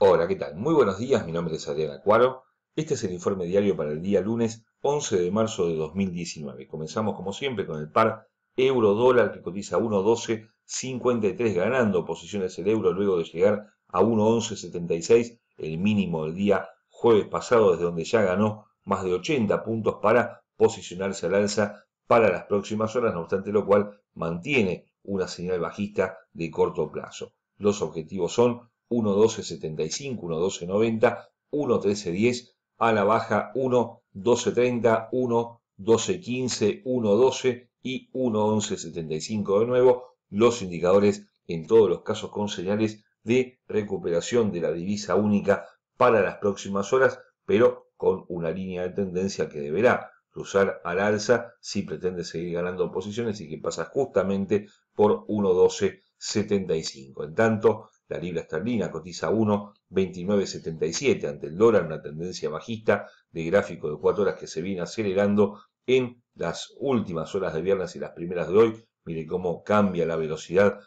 Hola, ¿qué tal? Muy buenos días, mi nombre es Adriana Cuaro. Este es el informe diario para el día lunes 11 de marzo de 2019. Comenzamos como siempre con el par euro-dólar que cotiza 1.12.53 ganando posiciones el euro luego de llegar a 1.11.76, el mínimo del día jueves pasado desde donde ya ganó más de 80 puntos para posicionarse al alza para las próximas horas, no obstante lo cual mantiene una señal bajista de corto plazo. Los objetivos son 1.12.75, 1.12.90, 1.13.10, a la baja 1.12.30, 1.12.15, 1.12 y 1.11.75 de nuevo, los indicadores en todos los casos con señales de recuperación de la divisa única para las próximas horas, pero con una línea de tendencia que deberá cruzar al alza si pretende seguir ganando posiciones y que pasa justamente por 1.12.75. En tanto, la libra esterlina cotiza 1,2977 ante el dólar, una tendencia bajista de gráfico de 4 horas que se viene acelerando en las últimas horas de viernes y las primeras de hoy. Mire cómo cambia la velocidad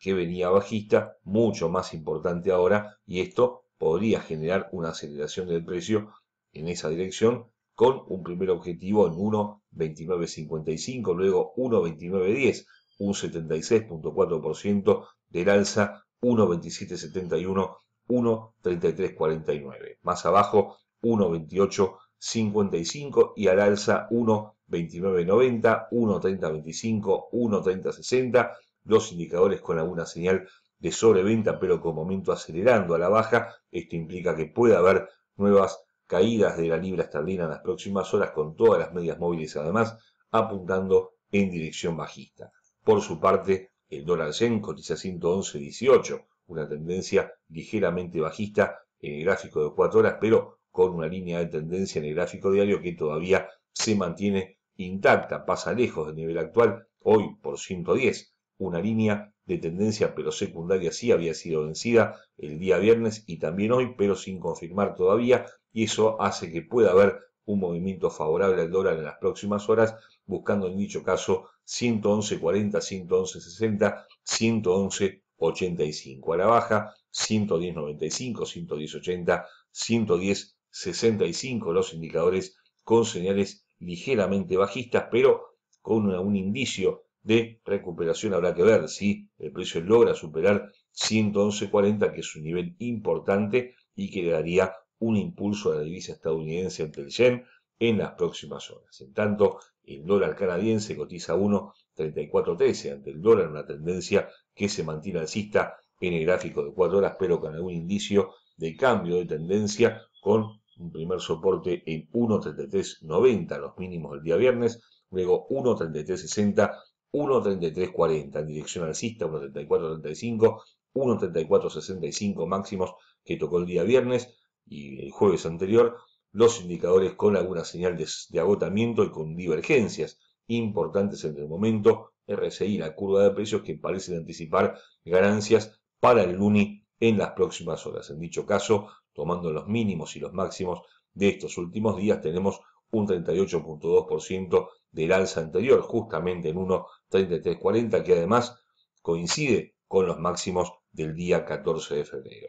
que venía bajista, mucho más importante ahora, y esto podría generar una aceleración del precio en esa dirección con un primer objetivo en 1,2955, luego 1,2910, un 76.4% del alza 1.2771, 1.3349. Más abajo, 1.2855 y al alza 1.2990, 1.3025, 1.3060. dos indicadores con alguna señal de sobreventa, pero con momento acelerando a la baja. Esto implica que puede haber nuevas caídas de la libra esterlina en las próximas horas, con todas las medias móviles además apuntando en dirección bajista. Por su parte, el dólar yen cotiza 111.18, una tendencia ligeramente bajista en el gráfico de 4 horas, pero con una línea de tendencia en el gráfico diario que todavía se mantiene intacta, pasa lejos del nivel actual, hoy por 110, una línea de tendencia pero secundaria sí había sido vencida el día viernes y también hoy, pero sin confirmar todavía, y eso hace que pueda haber un movimiento favorable al dólar en las próximas horas, buscando en dicho caso 111.40, 111.60, 111.85. A la baja, 110.95, 110.80, 110.65 los indicadores con señales ligeramente bajistas, pero con un indicio de recuperación habrá que ver si el precio logra superar 111.40, que es un nivel importante y que le daría un impulso a la divisa estadounidense ante el yen en las próximas horas. En tanto, el dólar canadiense cotiza 1.3413 ante el dólar, una tendencia que se mantiene alcista en el gráfico de 4 horas, pero con algún indicio de cambio de tendencia con un primer soporte en 1.3390, los mínimos del día viernes, luego 1.3360, 1.3340 en dirección alcista, 1.3435, 1.3465 máximos que tocó el día viernes, y el jueves anterior, los indicadores con alguna señal de, agotamiento y con divergencias importantes entre el momento, RSI la curva de precios que parecen anticipar ganancias para el LUNI en las próximas horas. En dicho caso, tomando los mínimos y los máximos de estos últimos días, tenemos un 38.2% del alza anterior, justamente en 1.3340, que además coincide con los máximos del día 14 de febrero.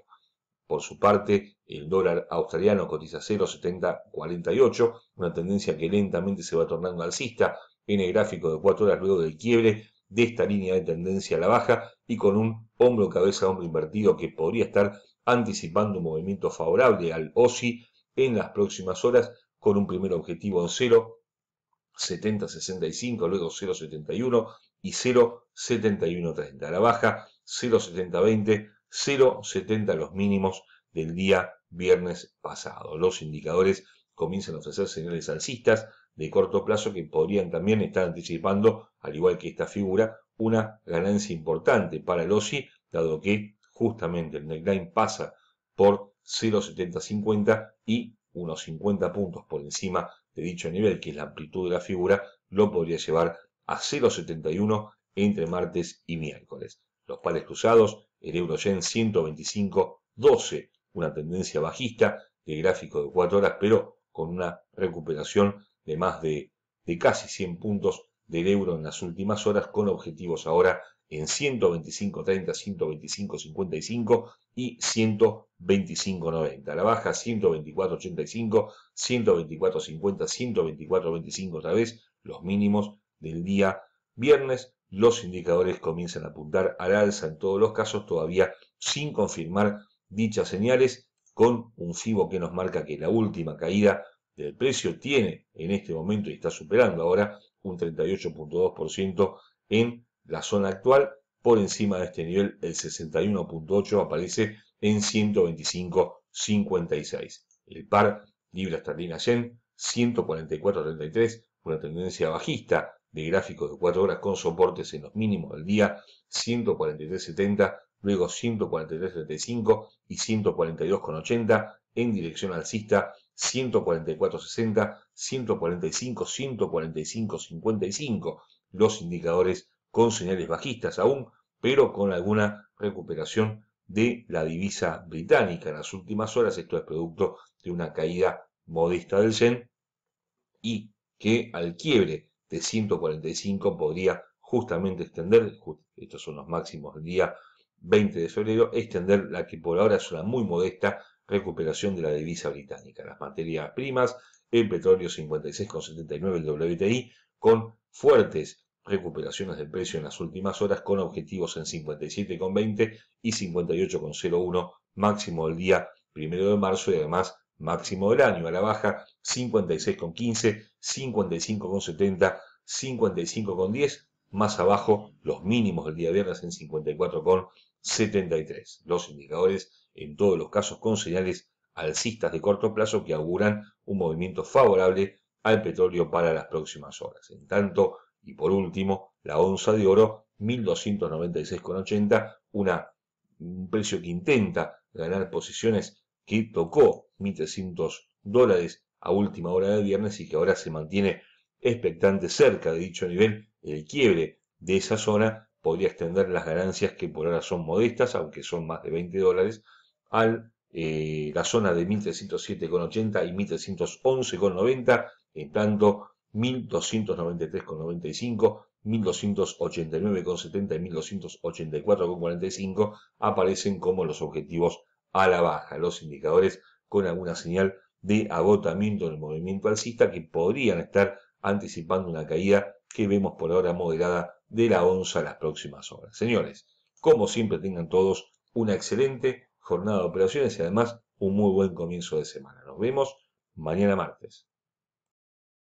Por su parte, el dólar australiano cotiza 0,7048, una tendencia que lentamente se va tornando alcista en el gráfico de 4 horas luego del quiebre de esta línea de tendencia a la baja y con un hombro-cabeza-hombro invertido que podría estar anticipando un movimiento favorable al OSI en las próximas horas con un primer objetivo en 0,7065, luego 0,71 y 0,7130. La baja 0,7020 0,70 los mínimos del día viernes pasado. Los indicadores comienzan a ofrecer señales alcistas de corto plazo que podrían también estar anticipando, al igual que esta figura, una ganancia importante para el OSI, dado que justamente el neckline pasa por 0,7050 y unos 50 puntos por encima de dicho nivel, que es la amplitud de la figura, lo podría llevar a 0,71 entre martes y miércoles. Los pares cruzados el euro en 125.12, una tendencia bajista de gráfico de 4 horas, pero con una recuperación de más de, de casi 100 puntos del euro en las últimas horas, con objetivos ahora en 125.30, 125.55 y 125.90. La baja 124.85, 124.50, 124.25 otra vez, los mínimos del día viernes los indicadores comienzan a apuntar al alza en todos los casos, todavía sin confirmar dichas señales, con un FIBO que nos marca que la última caída del precio tiene en este momento y está superando ahora un 38.2% en la zona actual. Por encima de este nivel, el 61.8 aparece en 125.56. El par libra esterlina yen 144.33, una tendencia bajista de gráficos de 4 horas con soportes en los mínimos del día, 143.70, luego 143.35 y 142.80 en dirección alcista, 144.60, 145, 145.55, los indicadores con señales bajistas aún, pero con alguna recuperación de la divisa británica en las últimas horas. Esto es producto de una caída modesta del yen y que al quiebre de 145 podría justamente extender, estos son los máximos del día 20 de febrero, extender la que por ahora es una muy modesta recuperación de la divisa británica. Las materias primas, el petróleo 56,79, el WTI, con fuertes recuperaciones de precio en las últimas horas con objetivos en 57,20 y 58,01 máximo el día primero de marzo y además máximo del año, a la baja 56,15, 55,70, 55,10, más abajo los mínimos del día viernes en 54,73. Los indicadores en todos los casos con señales alcistas de corto plazo que auguran un movimiento favorable al petróleo para las próximas horas. En tanto, y por último, la onza de oro 1296,80, un precio que intenta ganar posiciones que tocó 1.300 dólares a última hora de viernes y que ahora se mantiene expectante cerca de dicho nivel, el quiebre de esa zona podría extender las ganancias que por ahora son modestas, aunque son más de 20 dólares, al eh, la zona de 1.307,80 y 1.311,90, en tanto 1.293,95, 1.289,70 y 1.284,45 aparecen como los objetivos a la baja los indicadores con alguna señal de agotamiento del movimiento alcista que podrían estar anticipando una caída que vemos por ahora moderada de la onza las próximas horas. Señores, como siempre tengan todos una excelente jornada de operaciones y además un muy buen comienzo de semana. Nos vemos mañana martes.